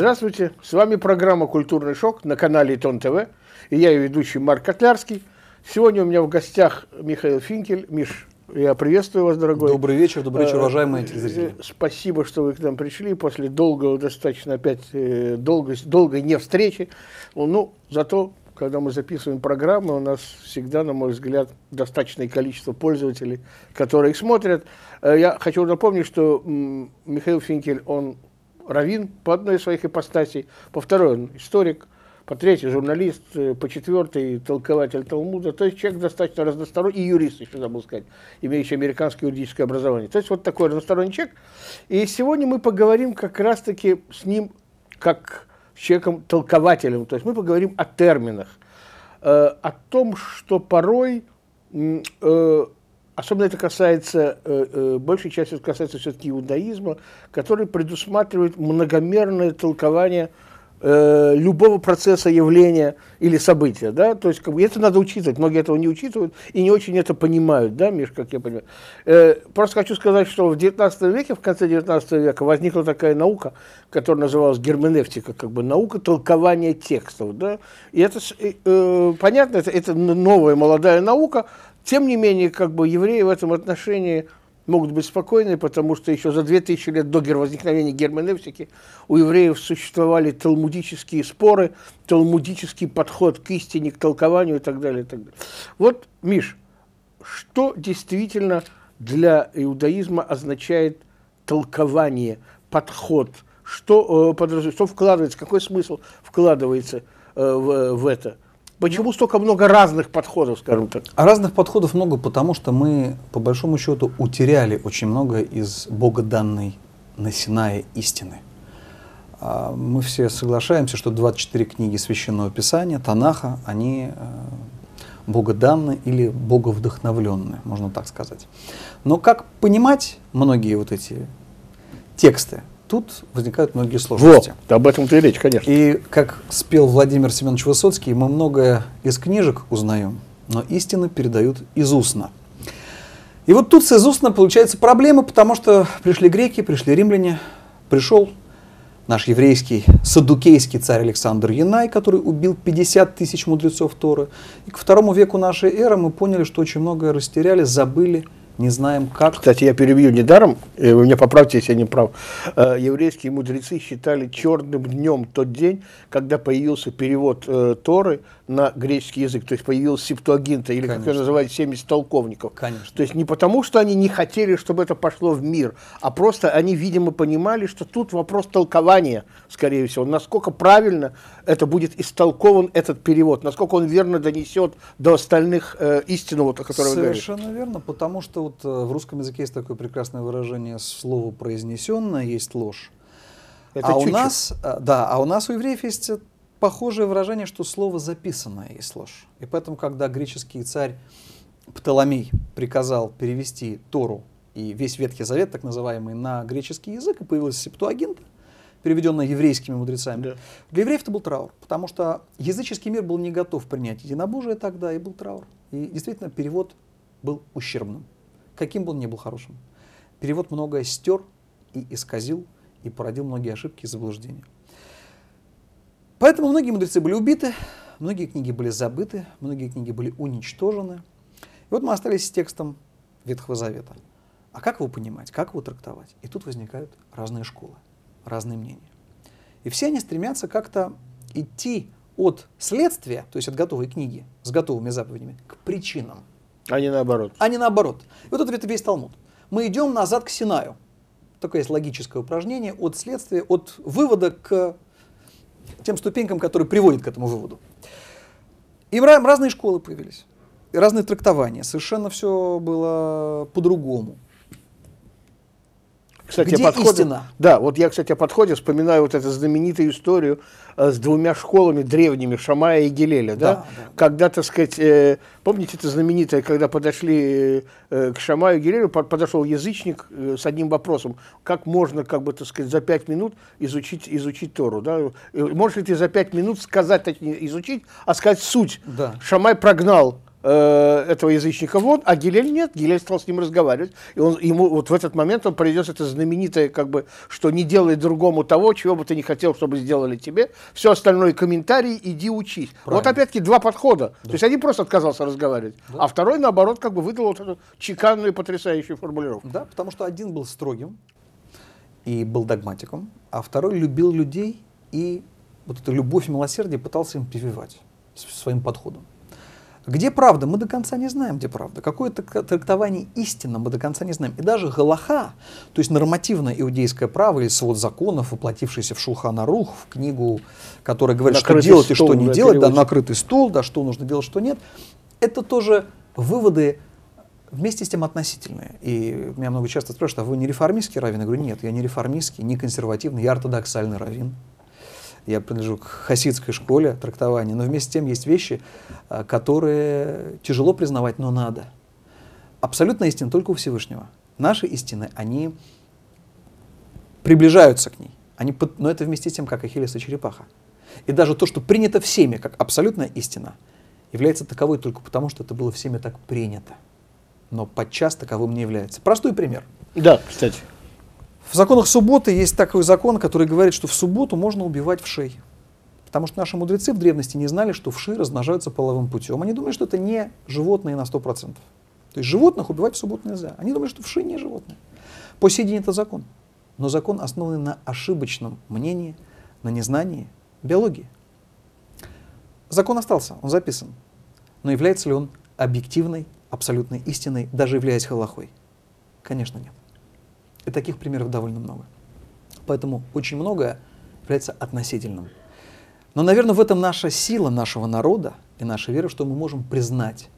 Здравствуйте, с вами программа «Культурный шок» на канале Итон ТВ, и я ее ведущий Марк Котлярский. Сегодня у меня в гостях Михаил Финкель. Миш, я приветствую вас, дорогой. Добрый вечер, добрый вечер, э, уважаемые телезрители. Э, спасибо, что вы к нам пришли после долгого, достаточно опять э, долго, долгой не встречи. Ну, ну, зато когда мы записываем программы, у нас всегда, на мой взгляд, достаточное количество пользователей, которые их смотрят. Я хочу напомнить, что Михаил Финкель, он равин по одной из своих ипостасей, по второй он историк, по третьей журналист, э, по четвертой толкователь Талмуда. То есть человек достаточно разносторонний, и юрист, еще забыл сказать, имеющий американское юридическое образование. То есть вот такой разносторонний человек. И сегодня мы поговорим как раз-таки с ним как с человеком-толкователем. То есть мы поговорим о терминах, э, о том, что порой э, Особенно это касается, э, э, большей частью это касается все-таки иудаизма, который предусматривает многомерное толкование э, любого процесса, явления или события. Да? То есть как бы, это надо учитывать. Многие этого не учитывают и не очень это понимают, да, Миш, как я понимаю. Э, просто хочу сказать, что в 19 веке, в конце 19 века возникла такая наука, которая называлась герменевтика, как бы наука толкования текстов. Да? И это э, понятно, это, это новая молодая наука, тем не менее, как бы евреи в этом отношении могут быть спокойны, потому что еще за 2000 лет до возникновения герменевтики у евреев существовали талмудические споры, талмудический подход к истине, к толкованию и так далее. И так далее. Вот, Миш, что действительно для иудаизма означает толкование, подход, что, э, подраз... что вкладывается, какой смысл вкладывается э, в, в это – Почему столько много разных подходов, скажем так? А разных подходов много, потому что мы, по большому счету, утеряли очень много из богоданной на Синае истины. А, мы все соглашаемся, что 24 книги Священного Писания, Танаха, они э, богоданны или боговдохновленны, можно так сказать. Но как понимать многие вот эти тексты, тут возникают многие сложности. Вот, об этом-то и речь, конечно. И как спел Владимир Семенович Высоцкий, мы многое из книжек узнаем, но истины передают из устно. И вот тут с из устно получается проблема, потому что пришли греки, пришли римляне, пришел наш еврейский, садукейский царь Александр Янай, который убил 50 тысяч мудрецов Торы. И к второму веку нашей эры мы поняли, что очень многое растеряли, забыли – не знаем как. Кстати, я перебью недаром, вы меня поправьте, если я не прав. Э, еврейские мудрецы считали черным днем тот день, когда появился перевод э, Торы на греческий язык. То есть появилась септуагинта, или, Конечно. как ее называют, 70 толковников. Конечно. То есть не потому, что они не хотели, чтобы это пошло в мир, а просто они, видимо, понимали, что тут вопрос толкования, скорее всего. Насколько правильно это будет истолкован этот перевод, насколько он верно донесет до остальных э, истину, вот, о которой Совершенно вы говорите. верно, потому что вот э, в русском языке есть такое прекрасное выражение «слово произнесенное есть ложь». Это а чуть -чуть. у нас, э, да, а у нас у евреев есть э, похожее выражение, что слово записанное есть ложь. И поэтому, когда греческий царь Птоломей приказал перевести Тору и весь Ветхий Завет, так называемый, на греческий язык, и появилась септуагинта, переведенная еврейскими мудрецами. Да. Для евреев это был траур, потому что языческий мир был не готов принять единобожие тогда, и был траур. И действительно, перевод был ущербным, каким бы он ни был хорошим. Перевод многое стер и исказил, и породил многие ошибки и заблуждения. Поэтому многие мудрецы были убиты, многие книги были забыты, многие книги были уничтожены. И вот мы остались с текстом Ветхого Завета. А как его понимать, как его трактовать? И тут возникают разные школы, разные мнения. И все они стремятся как-то идти от следствия, то есть от готовой книги с готовыми заповедями, к причинам. А не наоборот. А не наоборот. И вот это весь Талмуд. Мы идем назад к Синаю. Такое есть логическое упражнение от следствия, от вывода к тем ступенькам, которые приводят к этому выводу. И разные школы появились, и разные трактования, совершенно все было по-другому кстати, Где о подходе, истина? Да, вот я, кстати, о подходе вспоминаю вот эту знаменитую историю э, с двумя школами древними, Шамая и Гелеля, да? да, да. Когда, так сказать, э, помните это знаменитое, когда подошли э, к Шамаю и Гелелю, под, подошел язычник э, с одним вопросом, как можно, как бы, так сказать, за пять минут изучить, изучить Тору, да? Можешь ли ты за пять минут сказать, точнее, изучить, а сказать суть? Да. Шамай прогнал Э, этого язычника вон, а Гилель нет, Гилель стал с ним разговаривать. И он, ему вот в этот момент он произнес это знаменитое, как бы, что не делай другому того, чего бы ты не хотел, чтобы сделали тебе. Все остальное комментарии, иди учись. Правильно. Вот опять-таки два подхода. Да. То есть один просто отказался разговаривать, да. а второй, наоборот, как бы выдал вот эту чеканную потрясающую формулировку. Да, потому что один был строгим и был догматиком, а второй любил людей и вот эту любовь и милосердие пытался им прививать своим подходом. Где правда? Мы до конца не знаем, где правда. Какое трактование истинно мы до конца не знаем. И даже Галаха, то есть нормативное иудейское право или свод законов, воплотившийся в Шулханарух, в книгу, которая говорит, накрытый что делать и что не да, делать, переводчик. да, накрытый стол, да, что нужно делать, что нет, это тоже выводы вместе с тем относительные. И меня много часто спрашивают, а вы не реформистский раввин? Я говорю, нет, я не реформистский, не консервативный, я ортодоксальный раввин я принадлежу к хасидской школе трактования, но вместе с тем есть вещи, а, которые тяжело признавать, но надо. Абсолютная истина только у Всевышнего. Наши истины, они приближаются к ней. Они, но это вместе с тем, как Ахиллес и черепаха. И даже то, что принято всеми как абсолютная истина, является таковой только потому, что это было всеми так принято. Но подчас таковым не является. Простой пример. Да, кстати. В законах субботы есть такой закон, который говорит, что в субботу можно убивать вшей. Потому что наши мудрецы в древности не знали, что вши размножаются половым путем. Они думали, что это не животные на 100%. То есть животных убивать в субботу нельзя. Они думали, что вши не животные. По сей день это закон. Но закон основан на ошибочном мнении, на незнании биологии. Закон остался, он записан. Но является ли он объективной, абсолютной истиной, даже являясь халахой? Конечно, нет. И таких примеров довольно много. Поэтому очень многое является относительным. Но, наверное, в этом наша сила нашего народа и наша вера, что мы можем признать,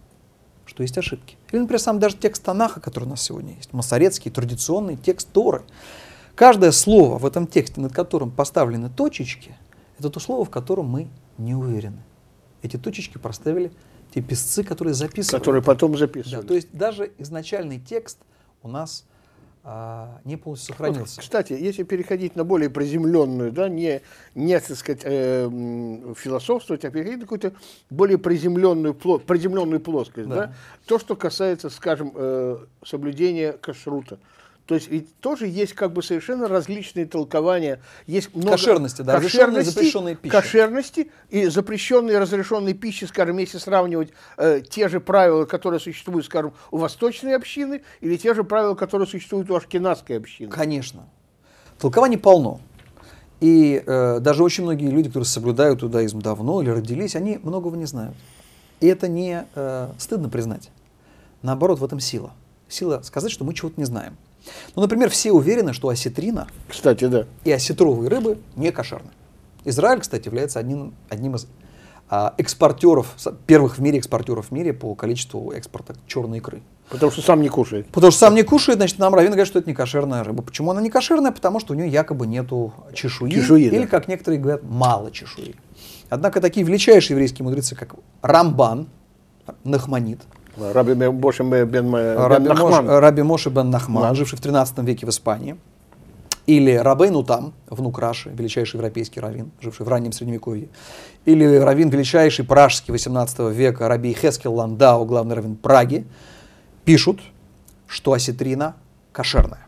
что есть ошибки. Или, например, сам даже текст Танаха, который у нас сегодня есть, масорецкий, традиционный текст Торы. Каждое слово в этом тексте, над которым поставлены точечки, это то слово, в котором мы не уверены. Эти точечки проставили те песцы, которые записывали. Которые потом записывали. Да, то есть даже изначальный текст у нас – а, не полностью сохранился. Вот, кстати, если переходить на более приземленную, да, не, не так сказать, э, философствовать, а переходить на какую-то более приземленную, пло, приземленную плоскость, да. Да, то, что касается, скажем, э, соблюдения кашрута. То есть ведь тоже есть как бы совершенно различные толкования. Есть много кошерности, да, кошерности, запрещенной пищи. Кошерности и запрещенные, разрешенные разрешенной пищи, скажем, если сравнивать э, те же правила, которые существуют, скажем, у восточной общины, или те же правила, которые существуют у ашкенадской общины. Конечно. Толкований полно. И э, даже очень многие люди, которые соблюдают иудаизм давно или родились, они многого не знают. И это не э, стыдно признать. Наоборот, в этом сила. Сила сказать, что мы чего-то не знаем. Ну, например, все уверены, что осетрина кстати, да. и осетровые рыбы не кошерны. Израиль, кстати, является одним, одним из а, экспортеров, первых в мире экспортеров в мире по количеству экспорта черной икры. Потому что сам не кушает. Потому что сам не кушает, значит, нам равен говорит, что это не кошерная рыба. Почему она не кошерная? Потому что у нее якобы нету чешуи. чешуи или, да. как некоторые говорят, мало чешуи. Однако такие величайшие еврейские мудрецы, как Рамбан, Нахманит, Раби Моши бен, Раби бен Нахман. Мош, Раби Моши бен Нахман, да. живший в 13 веке в Испании. Или Рабейну Там, внук Раши, величайший европейский раввин, живший в раннем Средневековье. Или раввин величайший пражский 18 века, Раби Хескел Ландау, главный раввин Праги, пишут, что осетрина кошерная.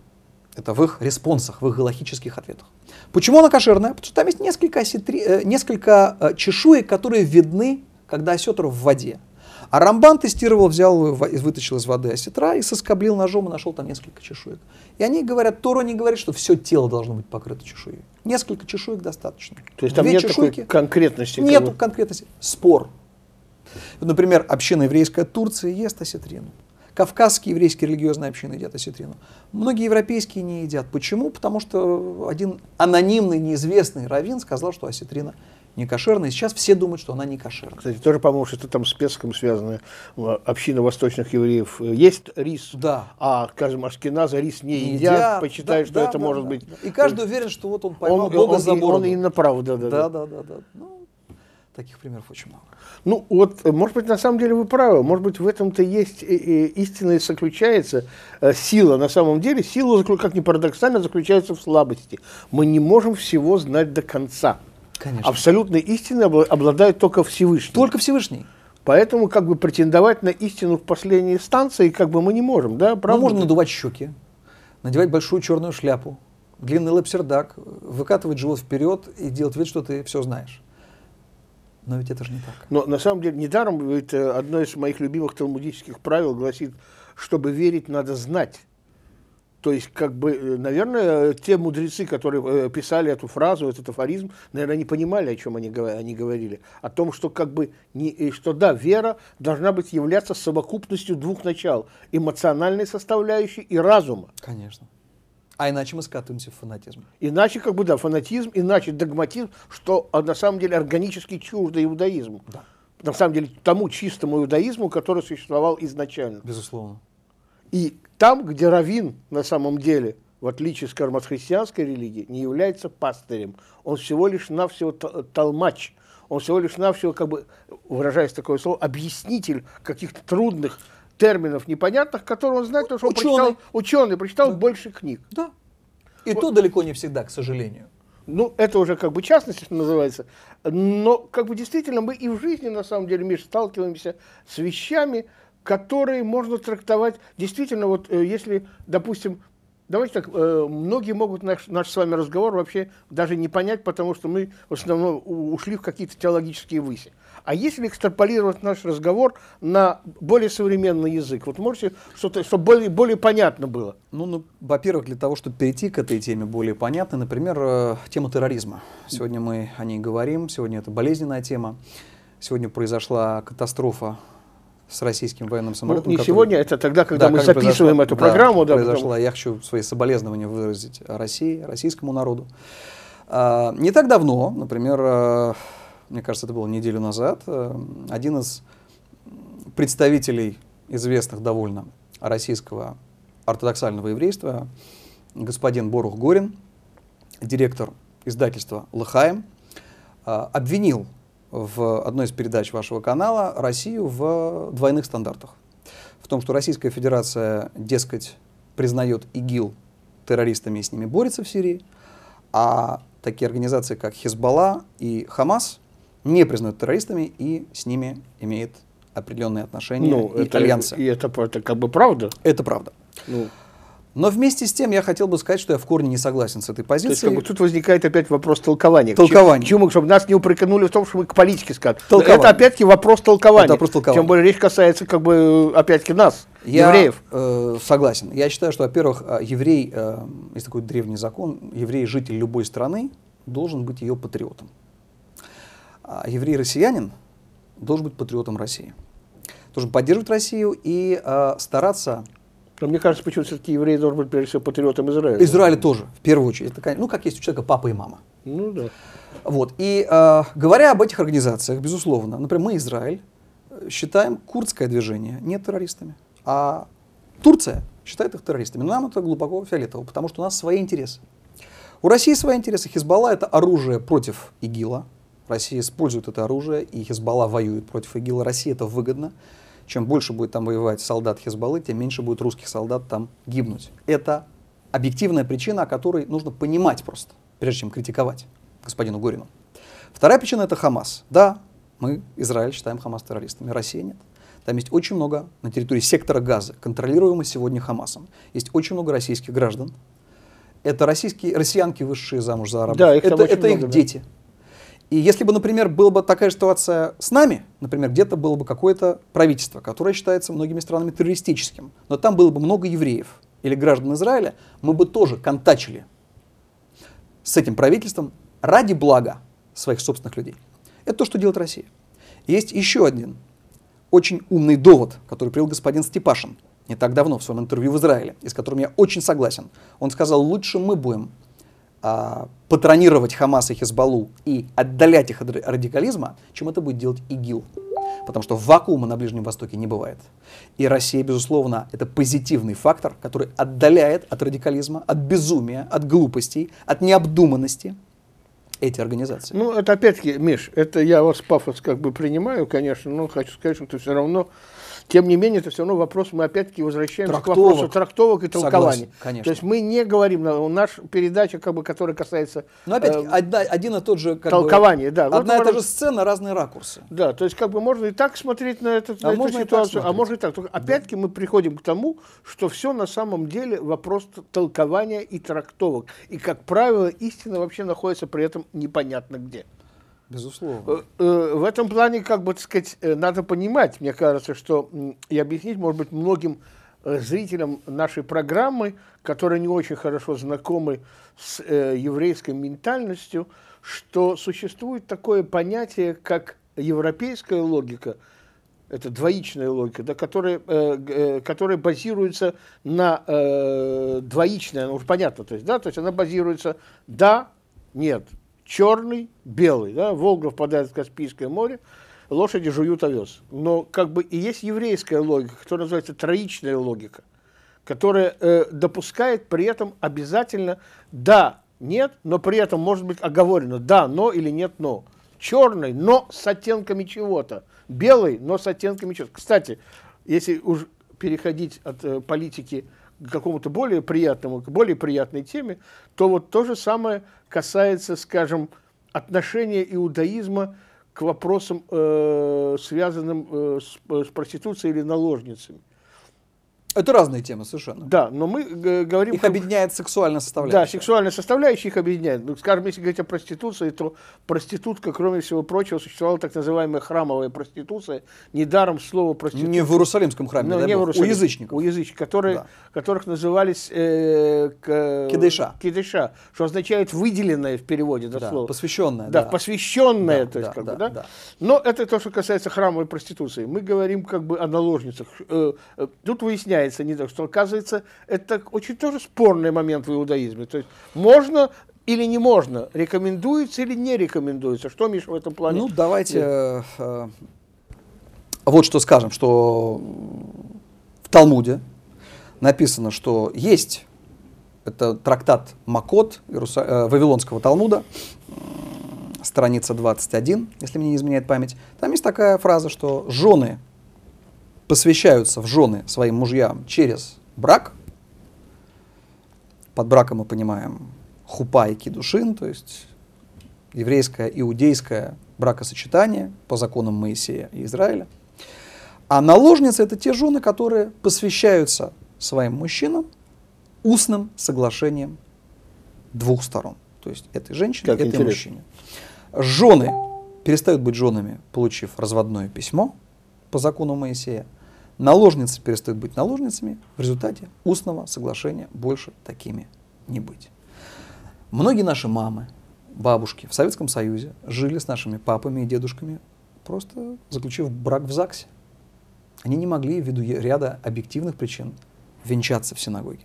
Это в их респонсах, в их галахических ответах. Почему она кошерная? Потому что там есть несколько, осетри... Э, несколько э, чешуек, которые видны, когда осетр в воде. А Рамбан тестировал, взял, вытащил из воды осетра и соскоблил ножом и нашел там несколько чешуек. И они говорят, Тора не говорит, что все тело должно быть покрыто чешуей. Несколько чешуек достаточно. То есть там Две нет чешуйки. такой конкретности? Нет как конкретности. Спор. Например, община еврейская Турции ест осетрину. Кавказские еврейские религиозные общины едят осетрину. Многие европейские не едят. Почему? Потому что один анонимный, неизвестный раввин сказал, что осетрина не кошерная. сейчас все думают, что она не кошерная. Кстати, тоже, по-моему, что там с Песком связано. Община восточных евреев э, есть рис, да. а, скажем, ашкеназа рис не, не едят, едят почитают, да, что да, это да, может да, быть... И каждый уверен, что вот он поймал он, Бога он, за бороду. Он и направо, да. Да, да, да. да, да. Ну, Таких примеров очень много. Ну, вот, э, может быть, на самом деле вы правы. Может быть, в этом-то есть истина и заключается э, сила. На самом деле сила, как ни парадоксально, заключается в слабости. Мы не можем всего знать до конца. Конечно. Абсолютной истиной обладает только Всевышний. Только Всевышний. Поэтому как бы претендовать на истину в последней станции как бы мы не можем, да? Правда? Ну, можно надувать щеки, надевать большую черную шляпу, длинный лапсердак, выкатывать живот вперед и делать вид, что ты все знаешь. Но ведь это же не так. Но на самом деле недаром ведь э, одно из моих любимых талмудических правил гласит, чтобы верить, надо знать. То есть, как бы, э, наверное, те мудрецы, которые э, писали эту фразу, этот афоризм, наверное, не понимали, о чем они, они говорили. О том, что, как бы, не, э, что да, вера должна быть являться совокупностью двух начал. Эмоциональной составляющей и разума. Конечно. А иначе мы скатываемся в фанатизм. Иначе, как бы, да, фанатизм, иначе догматизм, что а, на самом деле органически чуждо иудаизму. Да. На самом деле тому чистому иудаизму, который существовал изначально. Безусловно. И там, где равин на самом деле, в отличие, скажем, от христианской религии, не является пастырем. Он всего лишь навсего толмач. Он всего лишь навсего, как бы, выражаясь такое слово, объяснитель каких-то трудных терминов непонятных, которые он знает, потому что он ученый. прочитал, ученый прочитал да. больше книг. Да. И вот. то далеко не всегда, к сожалению. Ну, это уже как бы частность называется. Но как бы действительно мы и в жизни, на самом деле, Миш, сталкиваемся с вещами, которые можно трактовать действительно, вот э, если, допустим, Давайте так, э, многие могут наш, наш с вами разговор вообще даже не понять, потому что мы в основном ушли в какие-то теологические выси. А если экстраполировать наш разговор на более современный язык, вот можете что-то, чтобы более, более понятно было? Ну, ну, во-первых, для того, чтобы перейти к этой теме более понятно, например, э, тема терроризма. Сегодня мы о ней говорим, сегодня это болезненная тема. Сегодня произошла катастрофа с российским военным ну, самолетом. Ну, не который... сегодня, это тогда, когда да, мы записываем эту да, программу. Да, произошло. Потому... Я хочу свои соболезнования выразить России, российскому народу. А, не так давно, например, а, мне кажется, это было неделю назад, а, один из представителей известных довольно российского ортодоксального еврейства, господин Борух Горин, директор издательства «Лыхаем», а, обвинил в одной из передач вашего канала Россию в двойных стандартах. В том, что Российская Федерация, дескать, признает ИГИЛ террористами и с ними борется в Сирии, а такие организации, как Хизбалла и Хамас, не признают террористами и с ними имеет определенные отношения ну, и это, альянсы. И это, это как бы правда? Это правда. Ну. Но вместе с тем я хотел бы сказать, что я в корне не согласен с этой позицией. То есть, как бы, тут возникает опять вопрос толкования. Толкование. Чему, чтобы нас не упрекнули в том, что мы к политике скажем. Это опять-таки вопрос толкования. Это вопрос толкования. Тем более речь касается, как бы, опять-таки нас, я, евреев. Э, согласен. Я считаю, что, во-первых, э, еврей, э, есть такой древний закон, еврей, житель любой страны, должен быть ее патриотом. А еврей-россиянин должен быть патриотом России. Должен поддерживать Россию и э, стараться но мне кажется, почему все-таки евреи должны быть, прежде всего, патриотом Израиля. Израиль тоже, в первую очередь. Это, ну, как есть у человека папа и мама. Ну, да. Вот. И э, говоря об этих организациях, безусловно, например, мы, Израиль, считаем курдское движение не террористами, а Турция считает их террористами. Но нам это глубоко фиолетово, потому что у нас свои интересы. У России свои интересы. Хизбалла — это оружие против ИГИЛа. Россия использует это оружие, и Хизбалла воюет против ИГИЛа. России это выгодно. Чем больше будет там воевать солдат Хизбаллы, тем меньше будет русских солдат там гибнуть. Это объективная причина, о которой нужно понимать просто, прежде чем критиковать господину Горину. Вторая причина — это Хамас. Да, мы, Израиль, считаем Хамас террористами, Россия нет. Там есть очень много на территории сектора Газа, контролируемого сегодня Хамасом. Есть очень много российских граждан. Это российские, россиянки, высшие замуж за арабов. Да, их это, это много, их да. дети. И если бы, например, была бы такая ситуация с нами, например, где-то было бы какое-то правительство, которое считается многими странами террористическим, но там было бы много евреев или граждан Израиля, мы бы тоже контачили с этим правительством ради блага своих собственных людей. Это то, что делает Россия. Есть еще один очень умный довод, который привел господин Степашин не так давно в своем интервью в Израиле, и с которым я очень согласен. Он сказал, лучше мы будем а, патронировать Хамас и Хизбаллу и отдалять их от радикализма, чем это будет делать ИГИЛ. Потому что вакуума на Ближнем Востоке не бывает. И Россия, безусловно, это позитивный фактор, который отдаляет от радикализма, от безумия, от глупостей, от необдуманности эти организации. Ну, это опять-таки, Миш, это я вас пафос как бы принимаю, конечно, но хочу сказать, что все равно тем не менее, это все равно вопрос, мы опять-таки возвращаемся трактовок. к вопросу трактовок и толкований. Согласен, То есть мы не говорим, наша передача, как бы, которая касается... Но опять э, один и тот же... толкование, бы, да. Одна вот, и та же сцена, разные ракурсы. Да, то есть как бы можно и так смотреть на, этот, а на эту ситуацию, а можно и так. Только да. опять-таки мы приходим к тому, что все на самом деле вопрос толкования и трактовок. И, как правило, истина вообще находится при этом непонятно где. Безусловно. Э, э, в этом плане, как бы, так сказать, э, надо понимать, мне кажется, что и объяснить, может быть, многим зрителям нашей программы, которые не очень хорошо знакомы с еврейской ментальностью, что существует такое понятие, как европейская логика, это двоичная логика, да, которая, э, которая базируется на э, двоичной, ну, понятно, то есть, да, то есть она базируется да, нет, черный, белый. Да? Волга впадает в Каспийское море, лошади жуют овес. Но как бы и есть еврейская логика, которая называется троичная логика, которая э, допускает при этом обязательно да, нет, но при этом может быть оговорено да, но или нет, но. Черный, но с оттенками чего-то. Белый, но с оттенками чего-то. Кстати, если уж переходить от э, политики к какому-то более приятному, к более приятной теме, то вот то же самое касается, скажем, отношения иудаизма к вопросам, э, связанным э, с, э, с проституцией или наложницами. Это разные темы совершенно. Да, но мы э, говорим... Их объединяет сексуальная составляющая. Да, сексуальная составляющая их объединяет. Ну, скажем, если говорить о проституции, то проститутка, кроме всего прочего, существовала так называемая храмовая проституция. Недаром слово проститутка... Не в Иерусалимском храме, ну, да? не в Иерусалим... у язычников. У язычников, которые, да. которых назывались... Э, к... Кидыша. Кидыша, что означает выделенное в переводе это да, слово. посвященное. Да, да. посвященное, да, то есть да, как да, бы, да? да. Но это то, что касается храмовой проституции. Мы говорим как бы о наложницах. Э, э, тут выясняется, объясняется не так, что оказывается, это очень тоже спорный момент в иудаизме. То есть можно или не можно, рекомендуется или не рекомендуется. Что, Миша, в этом плане? Ну, давайте э, э, э, вот что скажем, что в Талмуде написано, что есть, это трактат Макот Иеруса, Вавилонского Талмуда, страница 21, если мне не изменяет память, там есть такая фраза, что жены посвящаются в жены своим мужьям через брак. Под браком мы понимаем хупа и кедушин, то есть еврейское, иудейское бракосочетание по законам Моисея и Израиля. А наложницы — это те жены, которые посвящаются своим мужчинам устным соглашением двух сторон. То есть этой женщине, как этой мужчине. Жены перестают быть женами, получив разводное письмо по закону Моисея, Наложницы перестают быть наложницами, в результате устного соглашения больше такими не быть. Многие наши мамы, бабушки в Советском Союзе жили с нашими папами и дедушками, просто заключив брак в ЗАГСе. Они не могли ввиду ряда объективных причин венчаться в синагоге.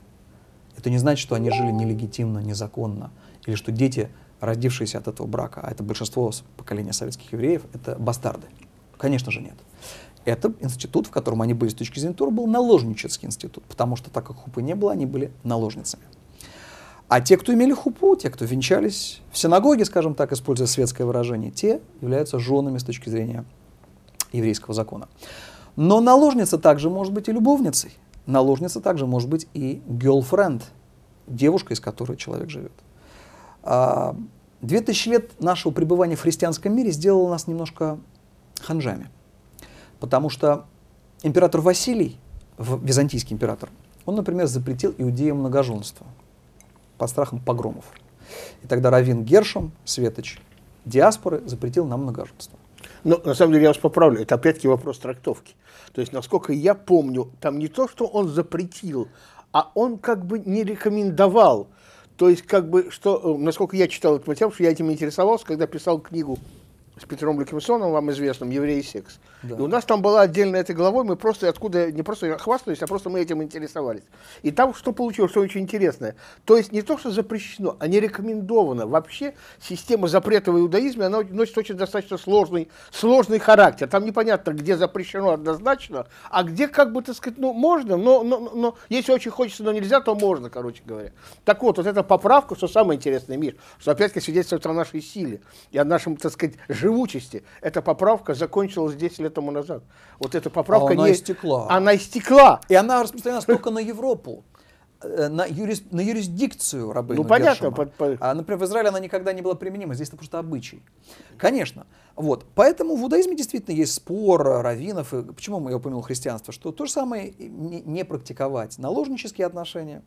Это не значит, что они жили нелегитимно, незаконно, или что дети, родившиеся от этого брака, а это большинство поколения советских евреев, это бастарды. Конечно же нет. Это институт, в котором они были с точки зрения Тора, был наложнический институт, потому что так как хупы не было, они были наложницами. А те, кто имели хупу, те, кто венчались в синагоге, скажем так, используя светское выражение, те являются женами с точки зрения еврейского закона. Но наложница также может быть и любовницей. Наложница также может быть и girlfriend, девушка, из которой человек живет. А, две тысячи лет нашего пребывания в христианском мире сделало нас немножко ханжами. Потому что император Василий, византийский император, он, например, запретил иудеям многоженство под страхом погромов. И тогда Равин Гершем, светоч диаспоры, запретил нам многоженство. Ну на самом деле я вас поправлю, это опять-таки вопрос трактовки. То есть, насколько я помню, там не то, что он запретил, а он как бы не рекомендовал. То есть, как бы, что, э, насколько я читал этот материал, что я этим интересовался, когда писал книгу с Петром Люкимсоном, вам известным, «Еврей секс». Да. И у нас там была отдельная эта главой, мы просто откуда, не просто хвастались, а просто мы этим интересовались. И там что получилось, что очень интересное. То есть не то, что запрещено, а не рекомендовано. Вообще система запретов в иудаизме, она носит очень достаточно сложный, сложный характер. Там непонятно, где запрещено однозначно, а где, как бы, так сказать, ну, можно, но, но, но если очень хочется, но нельзя, то можно, короче говоря. Так вот, вот эта поправка, что самое интересное, Мир, что опять-таки свидетельствует о нашей силе и о нашем, так сказать, живучести. Эта поправка закончилась 10 лет тому назад. Вот эта поправка а она не... истекла. Она истекла. И она распространялась только на Европу э, на, юрис, на юрисдикцию рабыну Ну, понятно. Под, под... А, например, в Израиле она никогда не была применима, здесь это просто обычай. Конечно. Вот. Поэтому в иудаизме действительно есть спор э, раввинов, и почему я упомянул христианство, что то же самое не, не практиковать наложнические отношения,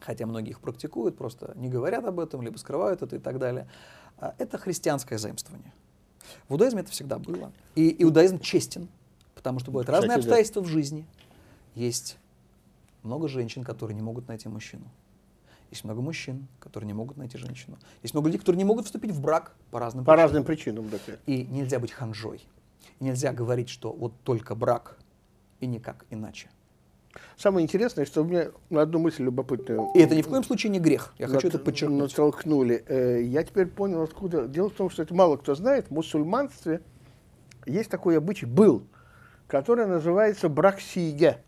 хотя многие их практикуют, просто не говорят об этом, либо скрывают это и так далее. А, это христианское заимствование. В иудаизме это всегда было. И иудаизм честен, потому что бывают Кстати, разные обстоятельства да. в жизни. Есть много женщин, которые не могут найти мужчину. Есть много мужчин, которые не могут найти женщину. Есть много людей, которые не могут вступить в брак по разным по причинам. разным причинам, да. И нельзя быть ханжой. И нельзя говорить, что вот только брак и никак иначе. Самое интересное, что мне на одну мысль любопытную... И это ни в коем случае не грех, я хочу это подчеркнуть. Натолкнули. Э, я теперь понял, откуда... Дело в том, что это мало кто знает, в мусульманстве есть такой обычай, был, который называется браксиге.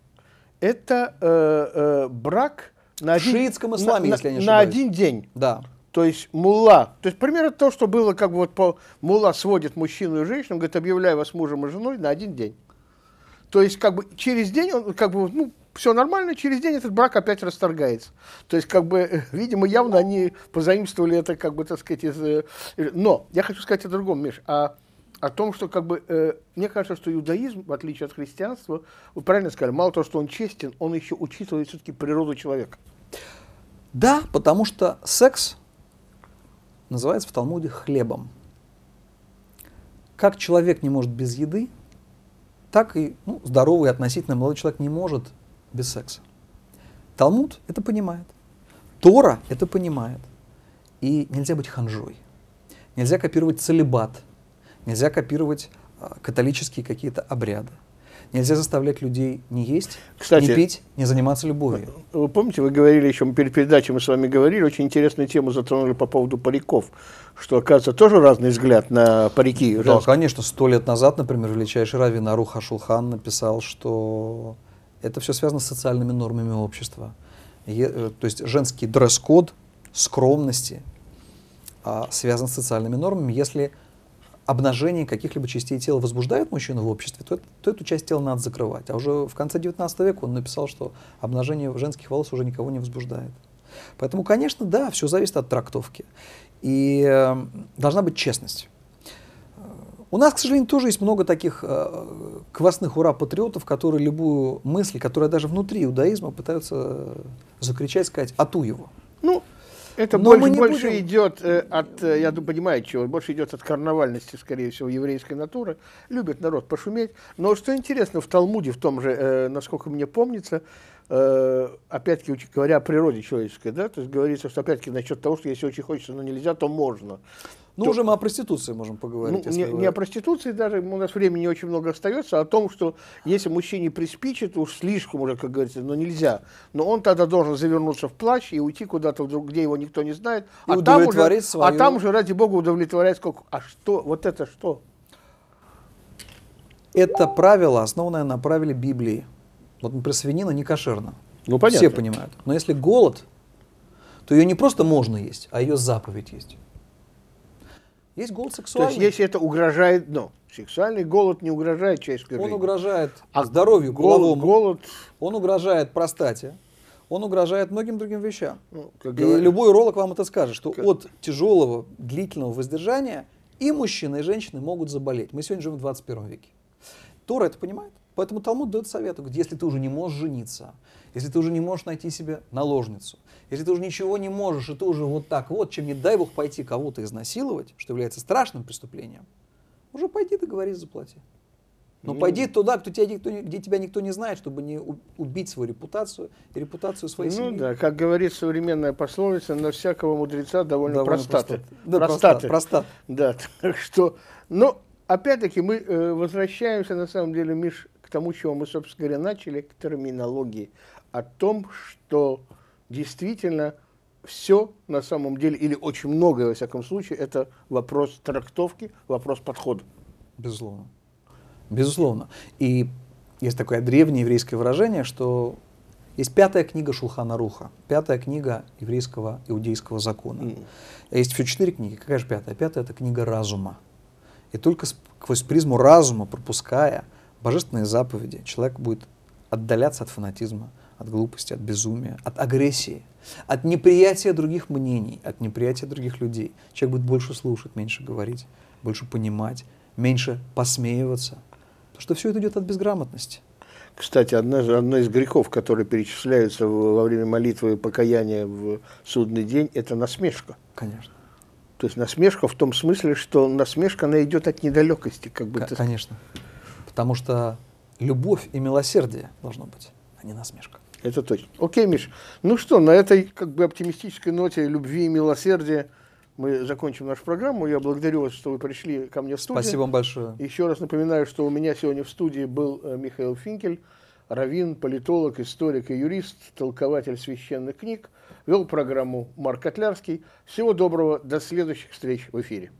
Это э, э, брак на один, шиитском исламе, на, если я не На один день. Да. То есть мула, то есть примерно то, что было, как бы вот по, мула сводит мужчину и женщину, говорит, объявляю вас мужем и женой на один день. То есть, как бы, через день он, как бы, ну, все нормально, через день этот брак опять расторгается. То есть, как бы, видимо, явно они позаимствовали это, как бы, так сказать, из... Э, но я хочу сказать о другом, Миш, о, а о том, что, как бы, э, мне кажется, что иудаизм, в отличие от христианства, вы правильно сказали, мало того, что он честен, он еще учитывает все-таки природу человека. Да, потому что секс называется в Талмуде хлебом. Как человек не может без еды – так и ну, здоровый относительно молодой человек не может без секса. Талмуд это понимает. Тора это понимает. И нельзя быть ханжой. Нельзя копировать целебат. Нельзя копировать э, католические какие-то обряды. Нельзя заставлять людей не есть, Кстати, не пить, не заниматься любовью. Вы помните, вы говорили еще, перед передачей мы с вами говорили, очень интересную тему затронули по поводу париков, что, оказывается, тоже разный взгляд на парики. Да, женские. конечно. Сто лет назад, например, величайший Рави Нару Хашулхан написал, что это все связано с социальными нормами общества. Е, э, то есть женский дресс-код скромности а, связан с социальными нормами. Если обнажение каких-либо частей тела возбуждает мужчину в обществе, то, то эту часть тела надо закрывать. А уже в конце 19 века он написал, что обнажение женских волос уже никого не возбуждает. Поэтому, конечно, да, все зависит от трактовки. И э, должна быть честность. У нас, к сожалению, тоже есть много таких э, квасных ура-патриотов, которые любую мысль, которая даже внутри иудаизма пытаются э, закричать, сказать «ату его». Ну, это Но больше, больше будем... идет э, от, э, я думаю, понимаю, чего, больше идет от карнавальности, скорее всего, еврейской натуры. Любит народ пошуметь. Но что интересно, в Талмуде, в том же, э, насколько мне помнится, опять-таки говоря о природе человеческой, да, то есть говорится, что опять-таки насчет того, что если очень хочется, но нельзя, то можно. Ну, уже мы о проституции можем поговорить. Ну, не, не о проституции даже, у нас времени не очень много остается, а о том, что если мужчине приспичит, уж слишком уже, как говорится, но нельзя, но он тогда должен завернуться в плащ и уйти куда-то вдруг, где его никто не знает, и а, там а свою... а там уже, ради бога, удовлетворять сколько, а что, вот это что? Это правило, основанное на правиле Библии. Вот, например, свинина не кошерна. Ну, понятно. Все понимают. Но если голод, то ее не просто можно есть, а ее заповедь есть. Есть голод сексуальный. То есть, если это угрожает, ну, сексуальный голод не угрожает человеческой он жизни. Он угрожает а здоровью голод, голод... Он угрожает простате. Он угрожает многим другим вещам. Ну, как и говорят. любой уролог вам это скажет, что как... от тяжелого длительного воздержания и мужчины, и женщины могут заболеть. Мы сегодня живем в 21 веке. Тора это понимает. Поэтому Талмуд дает совет, если ты уже не можешь жениться, если ты уже не можешь найти себе наложницу, если ты уже ничего не можешь, и ты уже вот так вот, чем не дай бог пойти кого-то изнасиловать, что является страшным преступлением, уже пойди договорись, заплати. Но ну, пойди туда, кто тебя, никто, где тебя никто не знает, чтобы не убить свою репутацию и репутацию своей ну, семьи. Ну да, как говорит современная пословица, на всякого мудреца довольно, довольно простаты. Да, простаты. Простат. Да, так что, Но ну, опять-таки мы э, возвращаемся, на самом деле, Миш, к тому, чего мы, собственно говоря, начали, к терминологии. О том, что действительно все на самом деле, или очень многое, во всяком случае, это вопрос трактовки, вопрос подхода. Безусловно. Безусловно. И есть такое древнее еврейское выражение, что есть пятая книга Шулхана Руха, пятая книга еврейского иудейского закона. Mm. Есть все четыре книги. Какая же пятая? Пятая — это книга разума. И только сквозь призму разума, пропуская божественные заповеди, человек будет отдаляться от фанатизма, от глупости, от безумия, от агрессии, от неприятия других мнений, от неприятия других людей. Человек будет больше слушать, меньше говорить, больше понимать, меньше посмеиваться. Потому что все это идет от безграмотности. Кстати, одна, одно из грехов, которые перечисляются во время молитвы и покаяния в судный день, это насмешка. Конечно. То есть насмешка в том смысле, что насмешка, она идет от недалекости. Как бы Конечно. Потому что любовь и милосердие должно быть, а не насмешка. Это точно. Окей, Миш. Ну что, на этой как бы оптимистической ноте любви и милосердия мы закончим нашу программу. Я благодарю вас, что вы пришли ко мне в студию. Спасибо вам большое. Еще раз напоминаю, что у меня сегодня в студии был э, Михаил Финкель, раввин, политолог, историк и юрист, толкователь священных книг. Вел программу Марк Котлярский. Всего доброго, до следующих встреч в эфире.